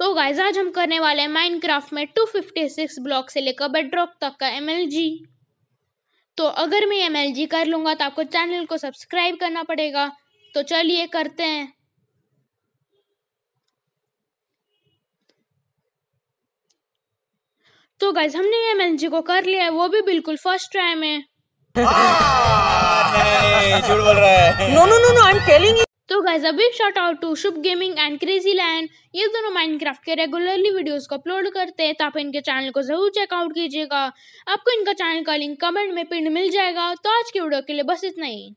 तो गाइज आज हम करने वाले हैं माइनक्राफ्ट में 256 ब्लॉक से लेकर बेडरॉक तक का एम तो अगर मैं एम कर लूँगा तो आपको चैनल को सब्सक्राइब करना पड़ेगा तो चलिए करते हैं तो गाइज हमने एम एल को कर लिया है वो भी बिल्कुल फर्स्ट टाइम है no no no no I am telling guys a big shout out to Shubh gaming and crazy land ये दोनों माइनक्राफ्ट के रेगुलरली वीडियोस को अपलोड करते हैं तो आप इनके चैनल को जरूर चेकआउट कीजिएगा आपको इनका चैनल का लिंक कमेंट में पिन मिल जाएगा तो आज की वीडियो के लिए बस इतना ही